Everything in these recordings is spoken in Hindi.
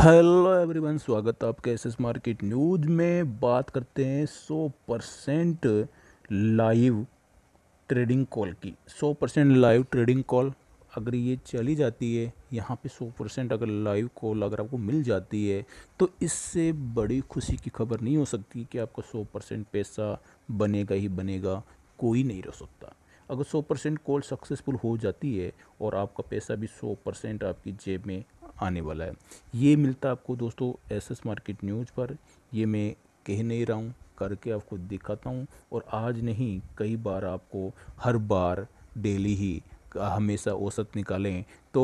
हेलो एवरीवन स्वागत है आपके एस एस मार्केट न्यूज में बात करते हैं 100 परसेंट लाइव ट्रेडिंग कॉल की 100 परसेंट लाइव ट्रेडिंग कॉल अगर ये चली जाती है यहाँ पे 100 परसेंट अगर लाइव कॉल अगर आपको मिल जाती है तो इससे बड़ी खुशी की खबर नहीं हो सकती कि आपका 100 परसेंट पैसा बनेगा ही बनेगा कोई नहीं रह सकता अगर 100 परसेंट कॉल सक्सेसफुल हो जाती है और आपका पैसा भी 100 परसेंट आपकी जेब में आने वाला है ये मिलता आपको दोस्तों एस एस मार्केट न्यूज़ पर ये मैं कह नहीं रहा हूँ करके आपको दिखाता हूँ और आज नहीं कई बार आपको हर बार डेली ही हमेशा औसत निकालें तो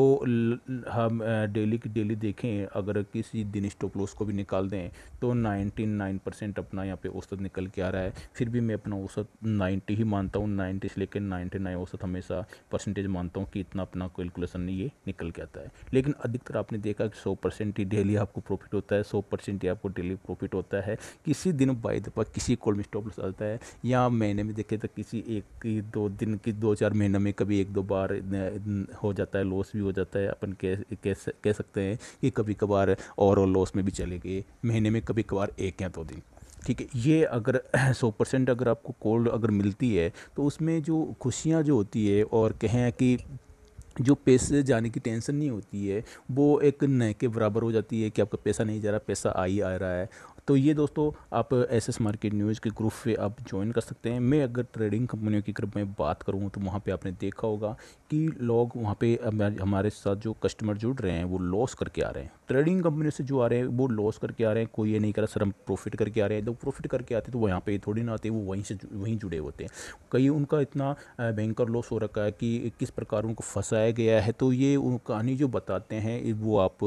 हम डेली की डेली देखें अगर किसी दिन स्टॉप लॉस को भी निकाल दें तो 99 परसेंट अपना यहाँ पे औसत निकल के आ रहा है फिर भी मैं अपना औसत 90 ही मानता हूँ 90 से लेकर 99 औसत हमेशा परसेंटेज मानता हूँ कि इतना अपना कैलकुलेशन ये निकल के आता है लेकिन अधिकतर आपने देखा कि सौ परसेंट ही डेली आपको प्रॉफिट होता है सौ परसेंट ही आपको डेली प्रॉफिट होता है किसी दिन बाई दफा किसी कोल्ड में स्टॉप लॉस आता है या महीने में देखें तो किसी एक दो दिन की दो चार महीने में कभी एक दो बार हो जाता है लॉस भी भी हो जाता है अपन कह कह कह सकते हैं कि कभी कभार ओवरऑल लॉस में भी चले गए महीने में कभी कभार एक या दो दिन ठीक है ये अगर सौ परसेंट अगर आपको कोल्ड अगर मिलती है तो उसमें जो खुशियाँ जो होती है और कहें कि जो पैसे जाने की टेंशन नहीं होती है वो एक नए के बराबर हो जाती है कि आपका पैसा नहीं जा रहा पैसा आ ही आ रहा है तो ये दोस्तों आप एस एस मार्केट न्यूज़ के ग्रुप पे आप ज्वाइन कर सकते हैं मैं अगर ट्रेडिंग कंपनियों के ग्रुप में बात करूँ तो वहाँ पे आपने देखा होगा कि लोग वहाँ पे हमारे साथ जो कस्टमर जुड़ रहे हैं वो लॉस करके आ रहे हैं ट्रेडिंग कंपनी से जो आ रहे हैं वो लॉस करके आ रहे हैं कोई ये नहीं कर रहा सर हम प्रॉफिट करके आ रहे हैं जब प्रॉफिट करके आते तो वो यहाँ पे थोड़ी ना आते वो वहीं से वहीं जुड़े होते हैं कई उनका इतना भयंकर लॉस हो रखा है कि किस प्रकार उनको फंसाया गया है तो ये कहानी जो बताते हैं वो आप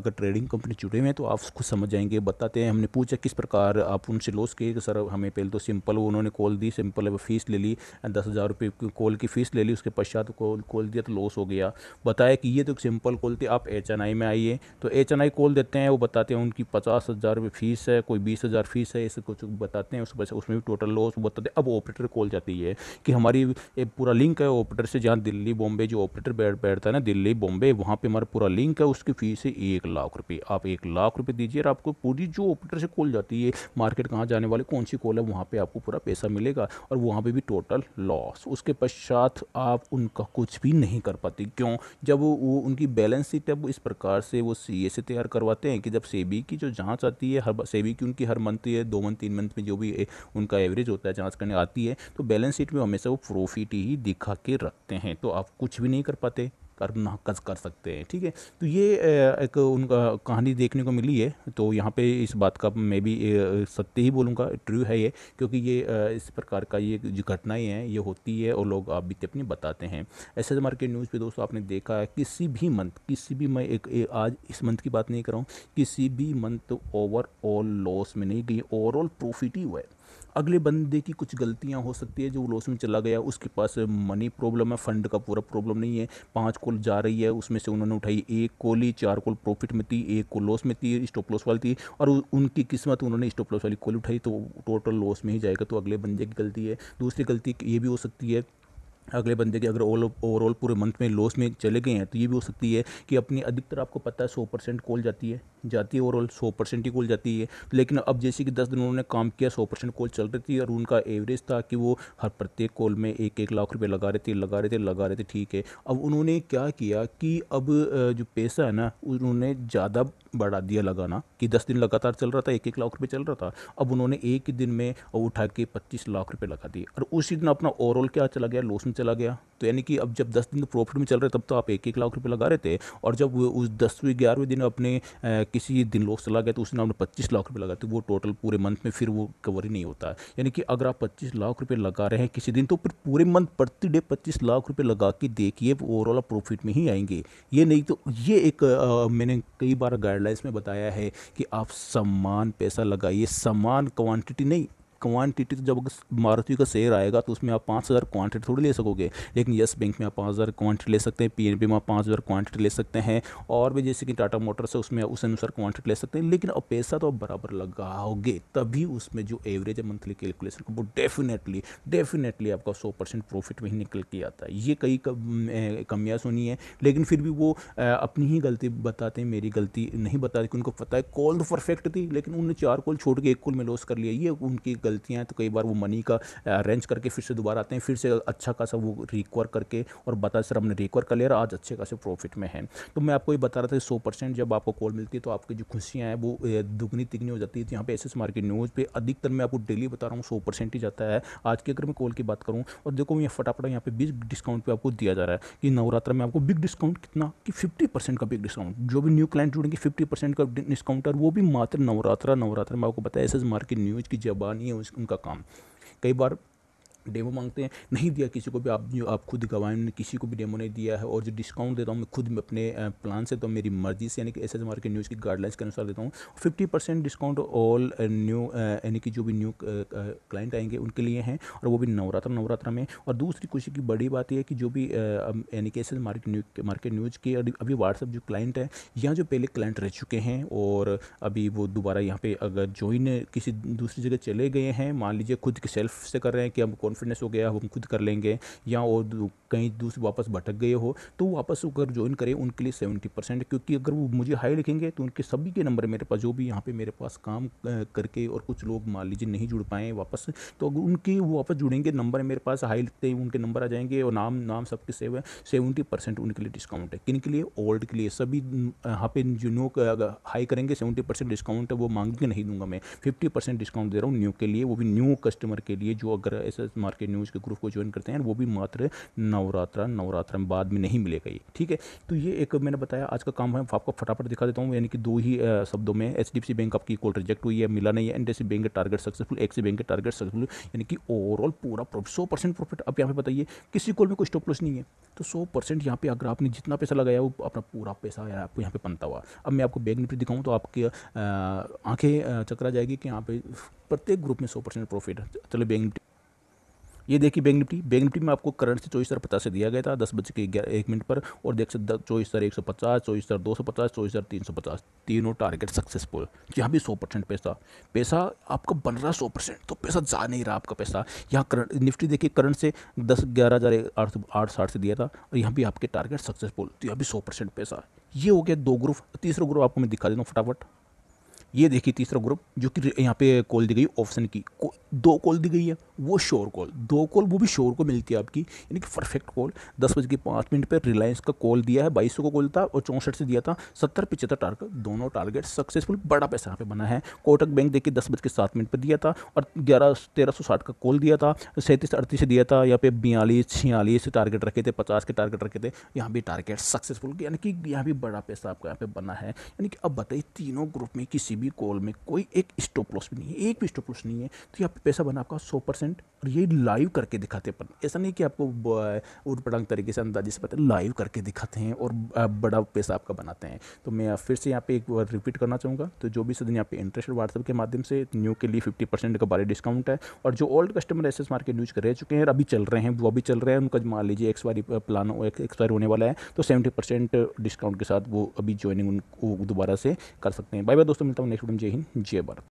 अगर ट्रेडिंग कंपनी जुड़े हुए हैं तो आप खुद समझ जाएंगे बताते हैं हमने पूछा किस प्रकार आप उनसे लॉस किए सर हमें पहले तो सिंपल उन्होंने कॉल दी सिंपल फ़ीस ले ली दस हज़ार रुपये कॉल की फ़ीस ले ली उसके पश्चात कॉल कॉल दिया तो लॉस हो गया बताया कि ये तो सिंपल कॉल थी आप एच में आइए तो एच एन आई कॉल देते हैं वो बताते हैं उनकी पचास हज़ार रुपये फ़ीस है कोई बीस हज़ार फ़ीस है ऐसे कुछ बताते हैं उस पैसे उसमें भी टोटल लॉस बताते हैं अब ऑपरेटर कॉल जाती है कि हमारी एक पूरा लिंक है ऑपरेटर से जहाँ दिल्ली बॉम्बे जो ऑपरेटर बैठ बैठता है ना दिल्ली बॉम्बे वहाँ पर हमारा पूरा लिंक है उसकी फ़ीस है एक लाख रुपये आप एक लाख रुपये दीजिए और आपको पूरी जो ऑपरेटर से कॉल जाती है मार्केट कहाँ जाने वाली कौन सी कॉल है वहाँ पर आपको पूरा पैसा मिलेगा और वहाँ पर भी टोटल लॉस उसके पश्चात आप उनका कुछ भी नहीं कर पाती क्यों जब वो उनकी बैलेंस शीट है वो इस प्रकार से वो सी ऐसे तैयार करवाते हैं कि जब सेबी की जो जांच आती है हर सेबी की उनकी हर मंथ या दो मंथ तीन मंथ में जो भी उनका एवरेज होता है जांच करने आती है तो बैलेंस शीट में हमेशा वो प्रॉफिट ही दिखा के रखते हैं तो आप कुछ भी नहीं कर पाते करना कस कर सकते हैं ठीक है तो ये एक उनका कहानी देखने को मिली है तो यहाँ पे इस बात का मैं भी सत्य ही बोलूँगा ट्रू है ये क्योंकि ये इस प्रकार का ये जो घटनाएँ हैं ये होती है और लोग आप बीते अपनी बताते हैं एस एस के न्यूज़ पे दोस्तों आपने देखा है किसी भी मंथ किसी भी मैं एक, एक आज इस मंथ की बात नहीं कर रहा हूँ किसी भी मंथ ओवरऑल लॉस में नहीं गई ओवरऑल प्रॉफिट ही हुआ है अगले बंदे की कुछ गलतियां हो सकती है जो लॉस में चला गया उसके पास मनी प्रॉब्लम है फंड का पूरा प्रॉब्लम नहीं है पांच कॉल जा रही है उसमें से उन्होंने उठाई एक कॉल ही चार कॉल प्रॉफिट में थी एक कॉल लॉस में थी स्टॉप लॉस वाली थी और उनकी किस्मत उन्होंने स्टॉप लॉस वाली कॉल उठाई तो टोटल लॉस में ही जाएगा तो अगले बंदे की गलती है दूसरी गलती ये भी हो सकती है अगले बंदे के अगर ओल ओवरऑल पूरे मंथ में लॉस में चले गए हैं तो ये भी हो सकती है कि अपनी अधिकतर आपको पता है सौ परसेंट कॉल जाती है जाती है ओवरऑल सौ परसेंट ही कॉल जाती है लेकिन अब जैसे कि दस दिन उन्होंने काम किया सौ परसेंट कॉल चल रही थी और उनका एवरेज था कि वो हर प्रत्येक कॉल में एक एक लाख रुपये लगा रहे थे लगा रहे थे लगा रहे थे ठीक है अब उन्होंने क्या किया कि अब जो पैसा है ना उन्होंने ज़्यादा बढ़ा दिया लगाना कि दस दिन लगातार चल रहा था एक एक लाख रुपये चल रहा था अब उन्होंने एक ही दिन में उठा के पच्चीस लाख रुपये लगा दिए और उसी दिन अपना ओवरऑल क्या चला गया लॉस में चला गया तो यानी कि अब जब दस दिन प्रॉफिट में चल रहे तब तो आप एक एक लाख रुपये लगा रहे थे और जब उस दसवें ग्यारहवें दिन अपने किसी दिन लोग चला गया तो उसने आपने पच्चीस लाख रुपये लगाए तो वो टोटल पूरे मंथ में फिर वो कवर ही नहीं होता है यानी कि अगर आप पच्चीस लाख रुपये लगा रहे हैं किसी दिन तो फिर पूरे मंथ प्रति डे पच्चीस लाख रुपये लगा के देखिए ओवरऑल आप प्रॉफिट में ही आएंगे ये नहीं तो ये एक मैंने कई बार गाइडलाइंस में बताया है कि आप समान पैसा लगाइए समान क्वान्टिटी नहीं क्वांटिटी तो जब मारुति का शेयर आएगा तो उसमें आप पाँच हज़ार क्वान्टिटी थोड़ी ले सकोगे लेकिन येस बैंक में आप पाँच हज़ार क्वान्टिटी ले सकते हैं पी एन बी में आप पाँच हज़ार क्वान्टिटी ले सकते हैं और भी जैसे कि टाटा मोटर्स है उसमें उस अनुसार क्वान्टिटी ले सकते हैं लेकिन अब पैसा तो आप बराबर लगाओगे तभी उसमें जो एवरेज है मंथली कैलकुलेशन का वो डेफिनेटली डेफिनेटली आपका सौ परसेंट प्रॉफिट में ही निकल के आता है ये कई कमियाँ सुनी है लेकिन फिर भी वो अपनी ही गलती बताते हैं मेरी गलती नहीं बताते कि उनको पता है कॉल तो परफेक्ट थी लेकिन उनने चार कॉल छोड़ के एक कॉल में लॉस कर लिया ये उनकी गलती गलतियाँ हैं तो कई बार वो मनी का अरेंज करके फिर से दोबारा आते हैं फिर से अच्छा खासा वो रिकवर करके और बता सर हमने रिकवर कर लिया और आज अच्छे खासे प्रॉफिट में है तो मैं आपको ये बता रहा था सौ परसेंट जब आपको कॉल मिलती है तो आपकी जो खुशियाँ हैं वो दुगनी तिगनी हो जाती है तो यहाँ पे एस मार्केट न्यूज़ पर अधिकतर मैं आपको डेली बता रहा हूँ सौ परसेंट ही जाता है आज की अगर मैं कॉल की बात करूँ और देखो मैं फटाफट यहाँ पे बिग डिस्काउंट पर आपको दिया जा रहा है कि नवरात्र में आपको बिग डिस्काउंट कितना कि फिफ्टी परसेंट का बिग डिस्काउंट जो भी न्यू क्लाइंट जुड़ेंगे फिफ्टी परसेंट का डिस्काउंट और वो भी मात्र नवरात्रा नवरात्र में आपको बताया एस एस मार्केट न्यूज़ की जबानी है उनका काम कई बार डेमो मांगते हैं नहीं दिया किसी को भी आप जो आप खुद गवाए ने किसी को भी डेमो नहीं दिया है और जो डिस्काउंट देता हूँ मैं खुद अपने प्लान से तो मेरी मर्जी से यानी कि एस एस मार्केट न्यूज़ की गाइडलाइंस के अनुसार देता हूँ fifty percent discount all new यानी कि जो भी न्यू क्लाइंट आएंगे उनके लिए हैं और वो भी नवरात्र नवरात्र में और दूसरी खुशी की बड़ी बात यह है कि जो भी यानी कि S S market news market news के अभी व्हाट्सअप जो क्लाइंट है यहाँ जो पहले क्लाइंट रह चुके हैं और अभी वो दोबारा यहाँ पर अगर ज्वाइन किसी दूसरी जगह चले गए हैं मान लीजिए खुद के सेल्फ से कर रहे हैं कि हम कौन कॉन्फिडेंस हो गया हम खुद कर लेंगे या और कहीं दूसरी वापस भटक गए हो तो वापस अगर ज्वाइन करें उनके लिए सेवेंटी परसेंट क्योंकि अगर वो मुझे हाई लिखेंगे तो उनके सभी के नंबर मेरे पास जो भी यहाँ पे मेरे पास काम करके और कुछ लोग मान लीजिए नहीं जुड़ पाए वापस तो अगर उनके वो वापस जुड़ेंगे नंबर मेरे पास हाई लिखते ही उनके नंबर आ जाएंगे और नाम नाम सबके सेव है सेवेंटी परसेंट उनके लिए डिस्काउंट है किन के लिए ओल्ड के लिए सभी यहाँ पे जो नो हाई करेंगे सेवेंटी परसेंट डिस्काउंट वो मांगेंगे नहीं दूंगा मैं फिफ्टी परसेंट डिस्काउंट दे रहा हूँ न्यू के लिए वो भी न्यू कस्टमर के लिए जो अगर ऐसा मार्केट न्यूज़ के ग्रुप को ज्वाइन करते हैं वो भी मात्र नवरात्रा नवरात्रा में बाद में नहीं मिलेगा ये ठीक है तो ये एक मैंने बताया आज का काम है आपको फटाफट दिखा देता हूँ यानी कि दो ही शब्दों में एच बैंक आपकी कॉल रिजेक्ट हुई है मिला नहीं है एंड बैंक के टारगेट सक्सेसफुल एक्सी बैंक के टारगेट सक्सेसफुल यानी कि ओवरऑल पूरा प्रॉफिट सौ परसेंट प्रॉफिट आप यहाँ पे बताइए किसी कॉल में कोई स्टॉप लॉस नहीं है तो सौ परसेंट यहाँ पे अगर आपने जितना पैसा लगाया वो अपना पूरा पैसा आपको यहाँ पे पनता हुआ अब मैं आपको बैंक निफ्टी दिखाऊँ तो आपकी आंखें चकरा जाएगी कि यहाँ पे प्रत्येक ग्रुप में सौ परसेंट प्रॉफिट चलो बैंक निफ्टी ये देखिए बैंक निफ्टी बैंक निफ्टी में आपको करंट से चौबीस हज़ार पचास से दिया गया था दस बज के ग्यारह एक मिनट पर और देख सकते चौबीस हज़ार एक सौ पचास चौबीस हज़ार दो सौ पचास चौबीस हज़ार तीन सौ पचास तीनों टारगेट सक्सेसफुल यहाँ भी सौ परसेंट पैसा पैसा आपका बन रहा है सौ परसेंट तो पैसा जा नहीं रहा आपका पैसा यहाँ करंट निफ्टी देखिए करंट से दस ग्यारह हज़ार आठ सौ आठ साठ से दिया था और यहाँ भी आपके टारगेट सक्सेसफुल तो यहाँ भी सौ परसेंट पैसा ये हो गया दो ग्रुप तीसरा ग्रुप आपको मैं दिखा देता हूँ फटाफट ये देखिए तीसरा ग्रुप जो कि यहाँ पे कॉल दी गई ऑप्शन की दो कॉल दी गई है वो शोर कॉल दो कॉल वो भी शोर को मिलती है आपकी यानी कि परफेक्ट कॉल दस बज के पाँच मिनट पर रिलायंस का कॉल दिया है बाईस का कॉल था और चौंसठ से दिया था सत्तर पिछहत्तर टारगेट दोनों टारगेट सक्सेसफुल बड़ा पैसा यहाँ पे बना है कोटक बैंक देखिए दस बज के सात मिनट पर दिया था और ग्यारह तेरह सौ साठ का कॉल दिया था सैंतीस अड़तीस से दिया था यहाँ पे बयालीस छियालीस टारगेट रखे थे पचास के टारगेट रखे थे यहाँ भी टारगेट सक्सेसफुल यानी कि यहाँ भी बड़ा पैसा आपका यहाँ पे बना है यानी कि अब बताइए तीनों ग्रुप में किसी भी भी कॉल में कोई एक स्टॉप लॉस भी नहीं है एक भी स्टॉप लॉस नहीं है तो यहाँ पे पैसा बना आपका सौ परसेंट और ये लाइव करके दिखाते अपन ऐसा नहीं कि आपको उठ पटांग तरीके से अंदाजे से पता लाइव करके दिखाते हैं और बड़ा पैसा आपका बनाते हैं तो मैं फिर से यहाँ पे एक बार रिपीट करना चाहूँगा तो जो भी सदन यहाँ पे इंटरेस्ट व्हाट्सअप के माध्यम से न्यू के लिए फिफ्टी परसेंट का बारे डिस्काउंट है और जो old customer S market use कर रह चुके हैं अभी चल रहे हैं वो अभी चल रहे हैं उनका मान लीजिए एक्सपायरी प्लान एक्सपायर होने वाला है तो सेवेंटी परसेंट डिस्काउंट के साथ वो अभी ज्वाइनिंग उनको दोबारा से कर सकते हैं बाय बाय दोस्तों मिलता हूँ नेक्स्ट वीडियो जय हिंद जय भारत